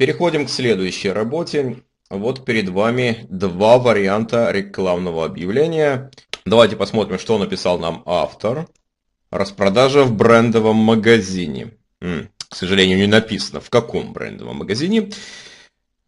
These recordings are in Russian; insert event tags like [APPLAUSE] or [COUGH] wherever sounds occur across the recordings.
Переходим к следующей работе. Вот перед вами два варианта рекламного объявления. Давайте посмотрим, что написал нам автор. Распродажа в брендовом магазине. к сожалению, не написано, в каком брендовом магазине.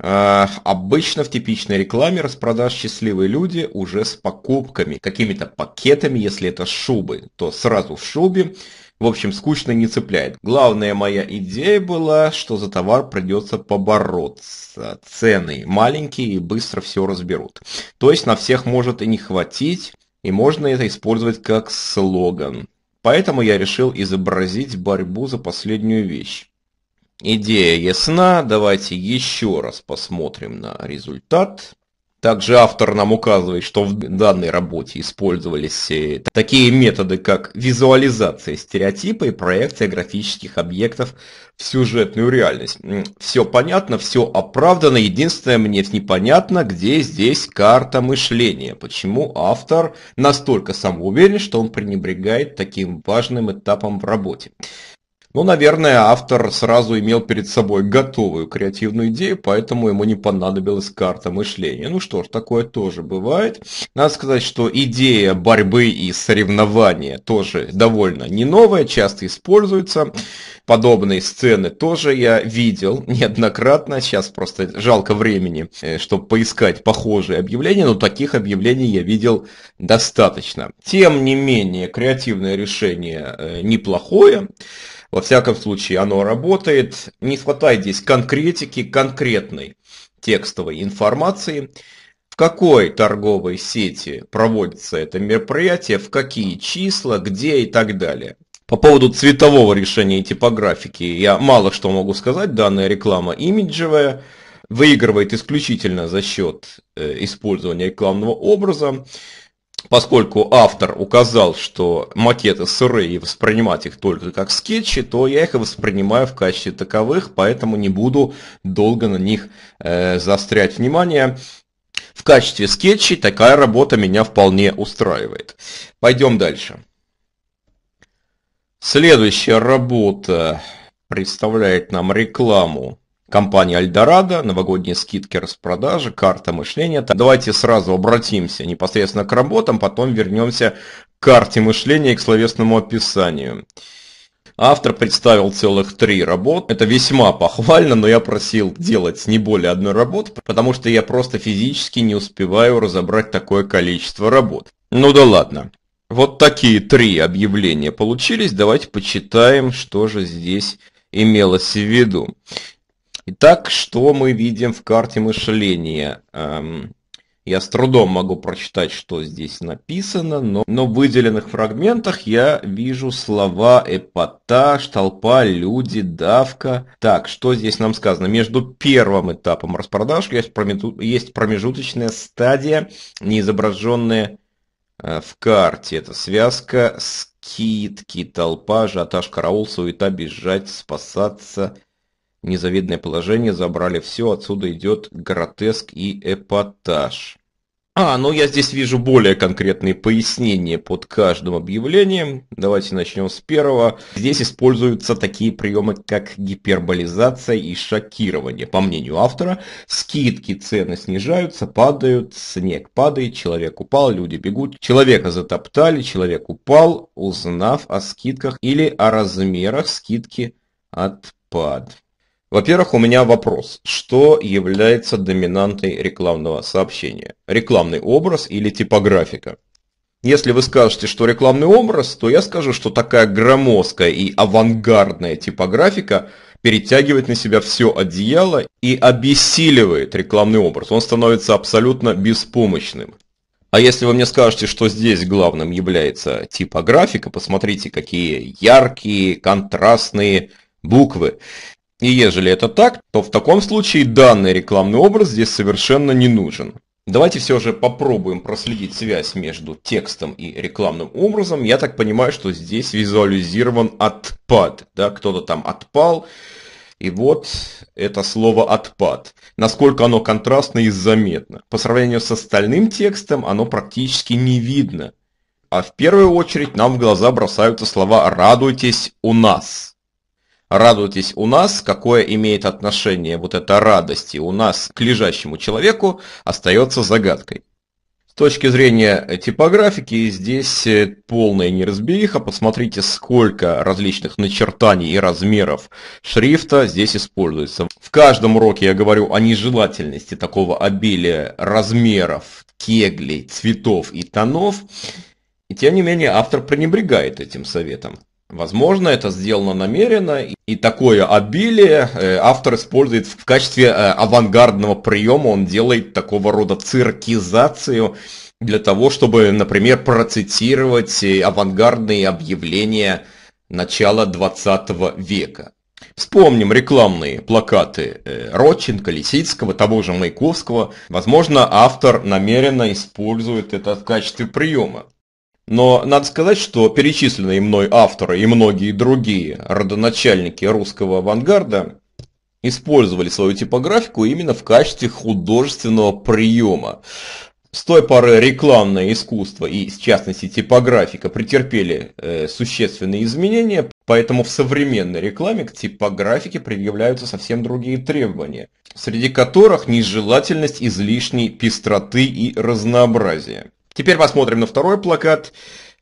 А, обычно в типичной рекламе распродаж счастливые люди уже с покупками, какими-то пакетами, если это шубы, то сразу в шубе, в общем, скучно не цепляет. Главная моя идея была, что за товар придется побороться. Цены маленькие и быстро все разберут. То есть на всех может и не хватить, и можно это использовать как слоган. Поэтому я решил изобразить борьбу за последнюю вещь. Идея ясна, давайте еще раз посмотрим на результат. Также автор нам указывает, что в данной работе использовались э, такие методы, как визуализация стереотипа и проекция графических объектов в сюжетную реальность. Все понятно, все оправдано. Единственное, мне непонятно, где здесь карта мышления. Почему автор настолько самоуверен, что он пренебрегает таким важным этапом в работе. Но, ну, наверное, автор сразу имел перед собой готовую креативную идею, поэтому ему не понадобилась карта мышления. Ну что ж, такое тоже бывает. Надо сказать, что идея борьбы и соревнования тоже довольно не новая, часто используется. Подобные сцены тоже я видел неоднократно. Сейчас просто жалко времени, э, чтобы поискать похожие объявления, но таких объявлений я видел достаточно. Тем не менее, креативное решение э, неплохое. Во всяком случае, оно работает. Не хватает здесь конкретики, конкретной текстовой информации. В какой торговой сети проводится это мероприятие, в какие числа, где и так далее. По поводу цветового решения и типографики я мало что могу сказать. Данная реклама имиджевая, выигрывает исключительно за счет э, использования рекламного образа поскольку автор указал, что макеты сыры и воспринимать их только как скетчи, то я их и воспринимаю в качестве таковых, поэтому не буду долго на них э, заострять внимание. В качестве скетчей такая работа меня вполне устраивает. Пойдем дальше. Следующая работа представляет нам рекламу Компания Альдорадо, новогодние скидки распродажи, карта мышления. Давайте сразу обратимся непосредственно к работам, потом вернемся к карте мышления и к словесному описанию. Автор представил целых три работы. Это весьма похвально, но я просил делать не более одной работы, потому что я просто физически не успеваю разобрать такое количество работ. Ну да ладно. Вот такие три объявления получились. Давайте почитаем, что же здесь имелось в виду. Итак, что мы видим в карте мышления? Эм, я с трудом могу прочитать, что здесь написано, но, но в выделенных фрагментах я вижу слова эпатаж, толпа, люди, давка. Так, что здесь нам сказано? Между первым этапом распродаж есть, промежуточная стадия, не изображенная э, в карте. Это связка скидки, толпа, ажиотаж, караул, суета, бежать, спасаться – Незавидное положение забрали все, отсюда идет гротеск и эпатаж. А, ну я здесь вижу более конкретные пояснения под каждым объявлением. Давайте начнем с первого. Здесь используются такие приемы, как гиперболизация и шокирование. По мнению автора, скидки цены снижаются, падают, снег падает, человек упал, люди бегут. Человека затоптали, человек упал, узнав о скидках или о размерах скидки отпад. Во-первых, у меня вопрос, что является доминантой рекламного сообщения? Рекламный образ или типографика? Если вы скажете, что рекламный образ, то я скажу, что такая громоздкая и авангардная типографика перетягивает на себя все одеяло и обессиливает рекламный образ. Он становится абсолютно беспомощным. А если вы мне скажете, что здесь главным является типографика, посмотрите, какие яркие, контрастные буквы. И ежели это так, то в таком случае данный рекламный образ здесь совершенно не нужен. Давайте все же попробуем проследить связь между текстом и рекламным образом. Я так понимаю, что здесь визуализирован отпад. Да? Кто-то там отпал. И вот это слово «отпад». Насколько оно контрастно и заметно. По сравнению с остальным текстом оно практически не видно. А в первую очередь нам в глаза бросаются слова «радуйтесь у нас» радуйтесь у нас, какое имеет отношение вот эта радость и у нас к лежащему человеку, остается загадкой. С точки зрения типографики здесь э, полная неразбериха. Посмотрите, сколько различных начертаний и размеров шрифта здесь используется. В каждом уроке я говорю о нежелательности такого обилия размеров, кеглей, цветов и тонов. И тем не менее автор пренебрегает этим советом. Возможно, это сделано намеренно, и такое обилие э, автор использует в качестве э, авангардного приема, он делает такого рода циркизацию для того, чтобы, например, процитировать э, авангардные объявления начала 20 века. Вспомним рекламные плакаты Родченко, Лисицкого, того же Маяковского. Возможно, автор намеренно использует это в качестве приема. Но надо сказать, что перечисленные мной авторы и многие другие родоначальники русского авангарда использовали свою типографику именно в качестве художественного приема. С той поры рекламное искусство и, в частности, типографика претерпели э, существенные изменения, поэтому в современной рекламе к типографике предъявляются совсем другие требования, среди которых нежелательность излишней пестроты и разнообразия. Теперь посмотрим на второй плакат.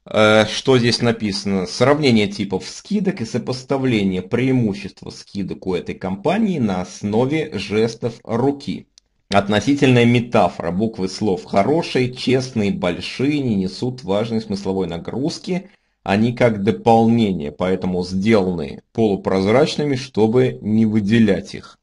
Э, что здесь написано? Сравнение типов скидок и сопоставление преимущества скидок у этой компании на основе жестов руки. Относительная метафора. Буквы слов хорошие, честные, большие, не несут важной смысловой нагрузки. Они как дополнение, поэтому сделаны полупрозрачными, чтобы не выделять их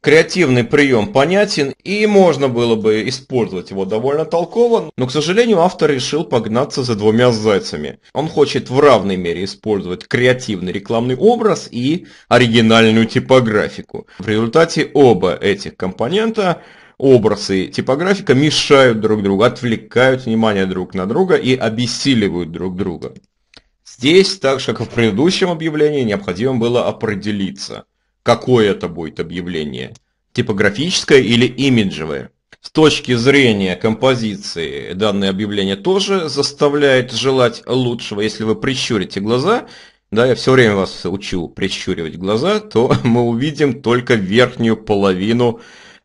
креативный прием понятен, и можно было бы использовать его довольно толково, но, к сожалению, автор решил погнаться за двумя зайцами. Он хочет в равной мере использовать креативный рекламный образ и оригинальную типографику. В результате оба этих компонента образы типографика мешают друг другу, отвлекают внимание друг на друга и обессиливают друг друга. Здесь, так же как и в предыдущем объявлении, необходимо было определиться – какое это будет объявление, типографическое или имиджевое. С точки зрения композиции данное объявление тоже заставляет желать лучшего. Если вы прищурите глаза, да, я все время вас учу прищуривать глаза, то [LAUGHS] мы увидим только верхнюю половину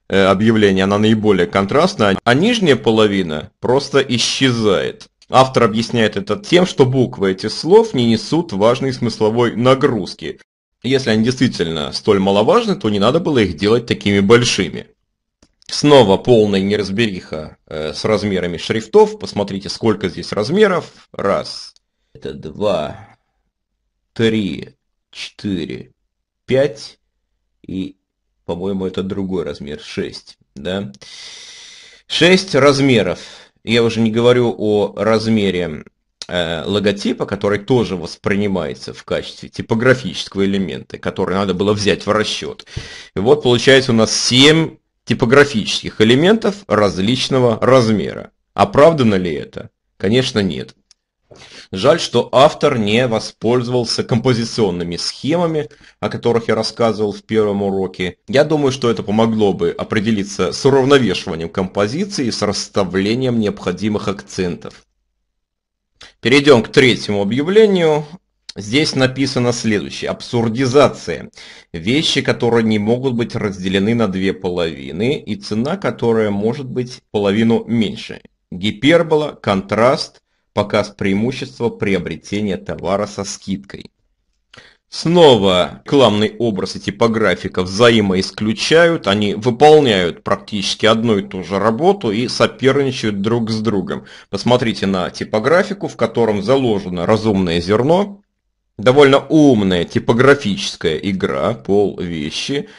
э, объявления, она наиболее контрастная, а нижняя половина просто исчезает. Автор объясняет это тем, что буквы этих слов не несут важной смысловой нагрузки. Если они действительно столь маловажны, то не надо было их делать такими большими. Снова полная неразбериха э, с размерами шрифтов. Посмотрите, сколько здесь размеров. Раз, это два, три, четыре, пять и, по-моему, это другой размер, шесть, да? Шесть размеров. Я уже не говорю о размере Э, логотипа, который тоже воспринимается в качестве типографического элемента, который надо было взять в расчет. И вот получается у нас 7 типографических элементов различного размера. Оправдано ли это? Конечно, нет. Жаль, что автор не воспользовался композиционными схемами, о которых я рассказывал в первом уроке. Я думаю, что это помогло бы определиться с уравновешиванием композиции и с расставлением необходимых акцентов. Перейдем к третьему объявлению. Здесь написано следующее. Абсурдизация. Вещи, которые не могут быть разделены на две половины, и цена, которая может быть половину меньше. Гипербола, контраст, показ преимущества приобретения товара со скидкой. Снова рекламный образ и типографика взаимоисключают, они выполняют практически одну и ту же работу и соперничают друг с другом. Посмотрите на типографику, в котором заложено разумное зерно, довольно умная типографическая игра, пол вещи,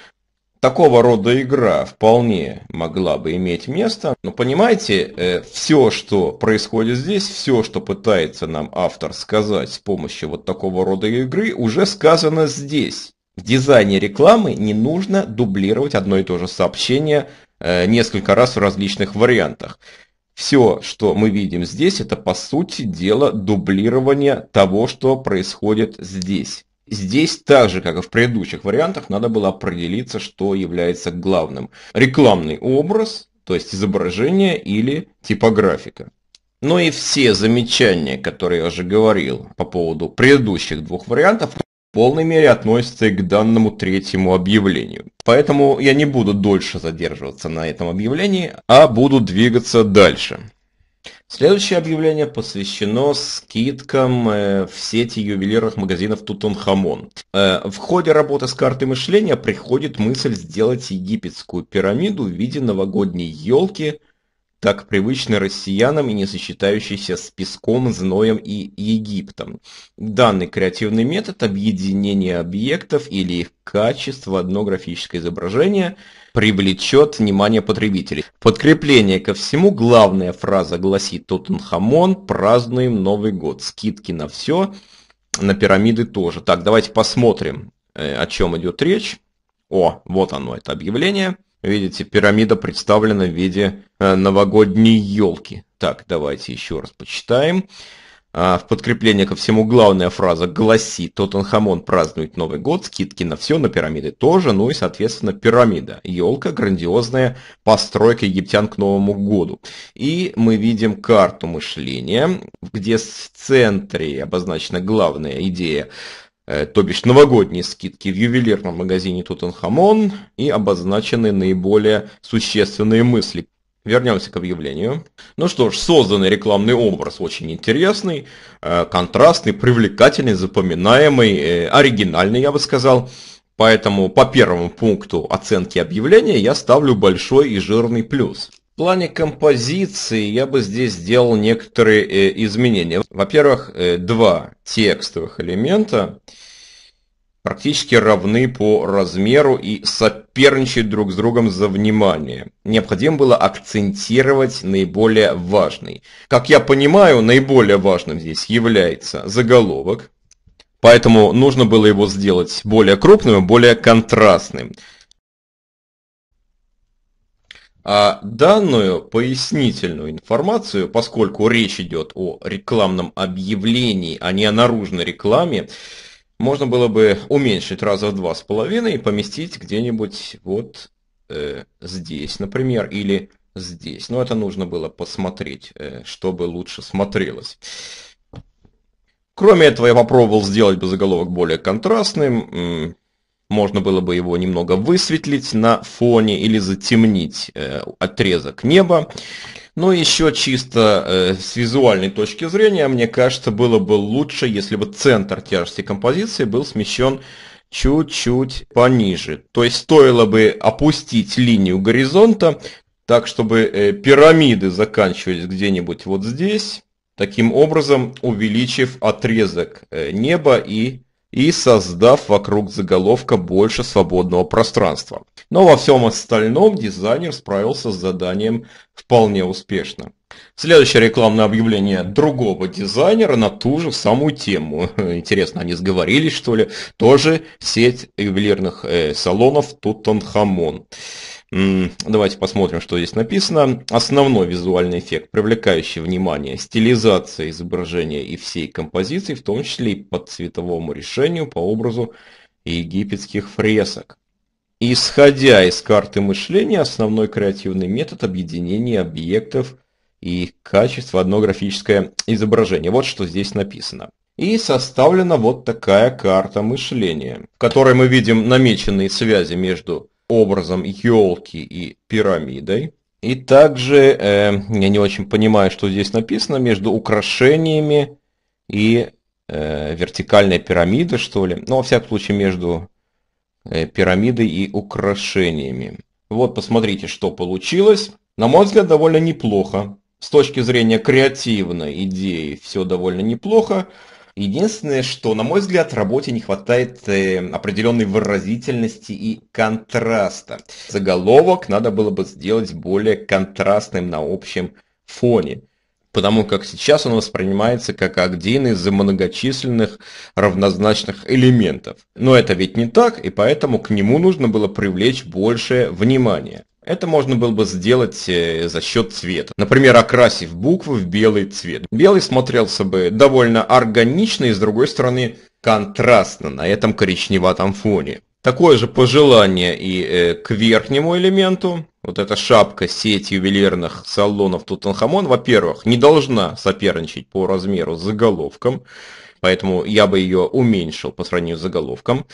Такого рода игра вполне могла бы иметь место, но понимаете, э, все, что происходит здесь, все, что пытается нам автор сказать с помощью вот такого рода игры, уже сказано здесь. В дизайне рекламы не нужно дублировать одно и то же сообщение э, несколько раз в различных вариантах. Все, что мы видим здесь, это по сути дела дублирование того, что происходит здесь. Здесь так же, как и в предыдущих вариантах, надо было определиться, что является главным. Рекламный образ, то есть изображение или типографика. Но ну и все замечания, которые я уже говорил по поводу предыдущих двух вариантов, в полной мере относятся и к данному третьему объявлению. Поэтому я не буду дольше задерживаться на этом объявлении, а буду двигаться дальше. Следующее объявление посвящено скидкам э, в сети ювелирных магазинов Тутанхамон. Э, в ходе работы с картой мышления приходит мысль сделать египетскую пирамиду в виде новогодней елки – так привычный россиянам и не сочетающийся с песком, зноем и Египтом. Данный креативный метод объединения объектов или их качеств в одно графическое изображение привлечет внимание потребителей. Подкрепление ко всему главная фраза гласит «Тоттенхамон, празднуем Новый год, скидки на все, на пирамиды тоже». Так, давайте посмотрим, э, о чем идет речь. О, вот оно, это объявление. Видите, пирамида представлена в виде э, новогодней елки. Так, давайте еще раз почитаем. А, в подкрепление ко всему главная фраза гласит «Тоттенхамон празднует Новый год, скидки на все, на пирамиды тоже, ну и, соответственно, пирамида. Елка – грандиозная постройка египтян к Новому году». И мы видим карту мышления, где в центре обозначена главная идея – Э, то бишь новогодние скидки в ювелирном магазине Тутанхамон и обозначены наиболее существенные мысли. Вернемся к объявлению. Ну что ж, созданный рекламный образ очень интересный, э, контрастный, привлекательный, запоминаемый, э, оригинальный, я бы сказал. Поэтому по первому пункту оценки объявления я ставлю большой и жирный плюс. В плане композиции я бы здесь сделал некоторые э, изменения. Во-первых, э, два текстовых элемента практически равны по размеру и соперничают друг с другом за внимание. Необходимо было акцентировать наиболее важный. Как я понимаю, наиболее важным здесь является заголовок, поэтому нужно было его сделать более крупным, более контрастным – а данную пояснительную информацию, поскольку речь идет о рекламном объявлении, а не о наружной рекламе, можно было бы уменьшить раза в два с половиной и поместить где-нибудь вот э, здесь, например, или здесь. Но это нужно было посмотреть, э, чтобы лучше смотрелось. Кроме этого, я попробовал сделать бы заголовок более контрастным можно было бы его немного высветлить на фоне или затемнить э, отрезок неба. Но еще чисто э, с визуальной точки зрения, мне кажется, было бы лучше, если бы центр тяжести композиции был смещен чуть-чуть пониже. То есть стоило бы опустить линию горизонта так, чтобы э, пирамиды заканчивались где-нибудь вот здесь, таким образом увеличив отрезок э, неба и и создав вокруг заголовка больше свободного пространства. Но во всем остальном дизайнер справился с заданием вполне успешно. Следующее рекламное объявление другого дизайнера на ту же самую тему. [LAUGHS] Интересно, они сговорились что ли? Тоже сеть ювелирных э, салонов Тутанхамон. Хамон. Давайте посмотрим, что здесь написано. Основной визуальный эффект, привлекающий внимание, стилизация изображения и всей композиции, в том числе и по цветовому решению, по образу египетских фресок. Исходя из карты мышления, основной креативный метод объединения объектов и их качеств в одно графическое изображение. Вот что здесь написано. И составлена вот такая карта мышления, в которой мы видим намеченные связи между образом елки и пирамидой. И также, э, я не очень понимаю, что здесь написано, между украшениями и э, вертикальной пирамидой, что ли. Но, ну, во всяком случае, между э, пирамидой и украшениями. Вот, посмотрите, что получилось. На мой взгляд, довольно неплохо. С точки зрения креативной идеи все довольно неплохо. Единственное, что, на мой взгляд, работе не хватает э, определенной выразительности и контраста. Заголовок надо было бы сделать более контрастным на общем фоне потому как сейчас он воспринимается как один из многочисленных равнозначных элементов. Но это ведь не так, и поэтому к нему нужно было привлечь больше внимания. Это можно было бы сделать э, за счет цвета. Например, окрасив буквы в белый цвет. Белый смотрелся бы довольно органично и, с другой стороны, контрастно на этом коричневатом фоне. Такое же пожелание и э, к верхнему элементу. Вот эта шапка сеть ювелирных салонов Тутанхамон, во-первых, не должна соперничать по размеру с заголовком, поэтому я бы ее уменьшил по сравнению с заголовком.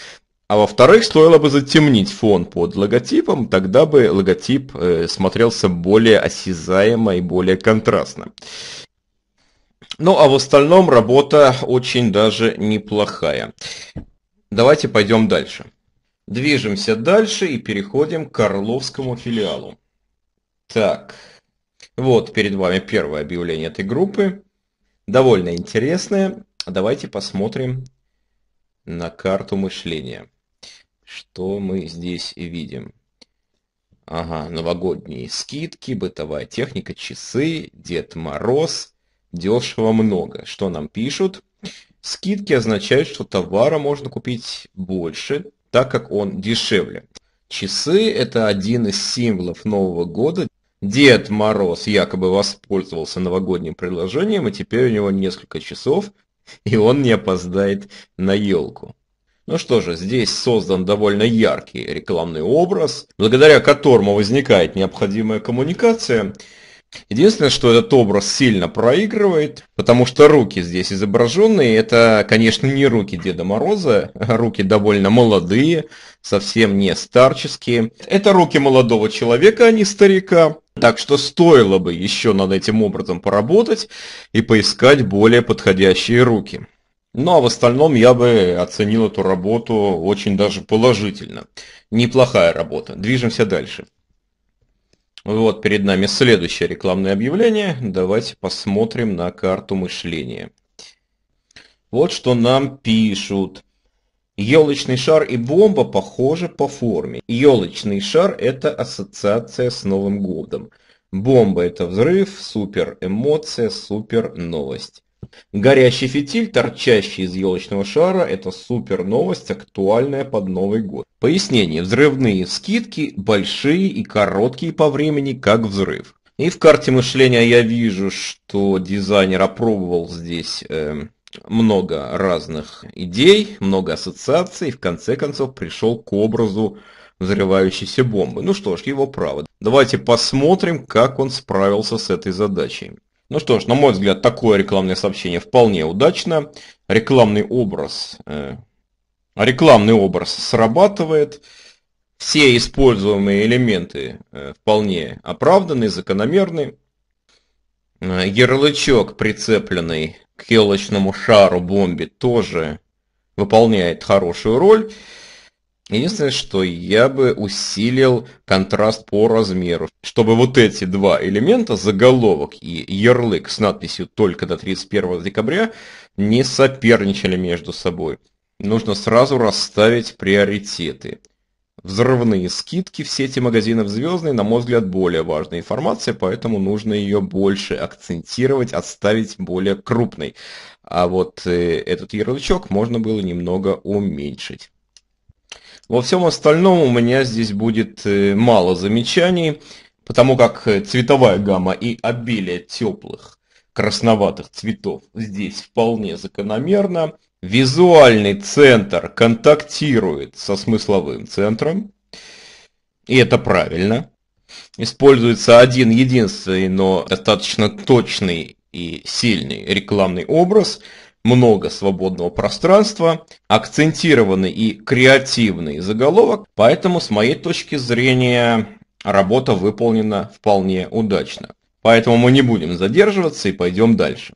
А во-вторых, стоило бы затемнить фон под логотипом, тогда бы логотип э, смотрелся более осязаемо и более контрастно. Ну а в остальном работа очень даже неплохая. Давайте пойдем дальше. Движемся дальше и переходим к Орловскому филиалу. Так, вот перед вами первое объявление этой группы. Довольно интересное. Давайте посмотрим на карту мышления. Что мы здесь видим? Ага, новогодние скидки, бытовая техника, часы, Дед Мороз, дешево много. Что нам пишут? Скидки означают, что товара можно купить больше, так как он дешевле. Часы – это один из символов Нового года. Дед Мороз якобы воспользовался новогодним предложением, и теперь у него несколько часов, и он не опоздает на елку. Ну что же, здесь создан довольно яркий рекламный образ, благодаря которому возникает необходимая коммуникация. Единственное, что этот образ сильно проигрывает, потому что руки здесь изображенные, это, конечно, не руки Деда Мороза, а руки довольно молодые, совсем не старческие. Это руки молодого человека, а не старика. Так что стоило бы еще над этим образом поработать и поискать более подходящие руки. Ну а в остальном я бы оценил эту работу очень даже положительно. Неплохая работа. Движемся дальше. Вот перед нами следующее рекламное объявление. Давайте посмотрим на карту мышления. Вот что нам пишут. Елочный шар и бомба похожи по форме. Елочный шар – это ассоциация с Новым годом. Бомба – это взрыв, супер эмоция, супер новость. Горящий фитиль, торчащий из елочного шара, это супер новость, актуальная под Новый год. Пояснение. Взрывные скидки большие и короткие по времени, как взрыв. И в карте мышления я вижу, что дизайнер опробовал здесь э, много разных идей, много ассоциаций, и в конце концов пришел к образу взрывающейся бомбы. Ну что ж, его право. Давайте посмотрим, как он справился с этой задачей. Ну что ж, на мой взгляд, такое рекламное сообщение вполне удачно. Рекламный образ, э, рекламный образ срабатывает. Все используемые элементы э, вполне оправданы, закономерны. Э, ярлычок, прицепленный к елочному шару бомбе, тоже выполняет хорошую роль. Единственное, что я бы усилил контраст по размеру, чтобы вот эти два элемента, заголовок и ярлык с надписью «Только до 31 декабря», не соперничали между собой. Нужно сразу расставить приоритеты. Взрывные скидки в сети магазинов «Звездный», на мой взгляд, более важная информация, поэтому нужно ее больше акцентировать, отставить более крупной. А вот э, этот ярлычок можно было немного уменьшить. Во всем остальном у меня здесь будет э, мало замечаний, потому как э, цветовая гамма и обилие теплых красноватых цветов здесь вполне закономерно. Визуальный центр контактирует со смысловым центром, и это правильно. Используется один единственный, но достаточно точный и сильный рекламный образ – много свободного пространства, акцентированный и креативный заголовок, поэтому с моей точки зрения работа выполнена вполне удачно. Поэтому мы не будем задерживаться и пойдем дальше.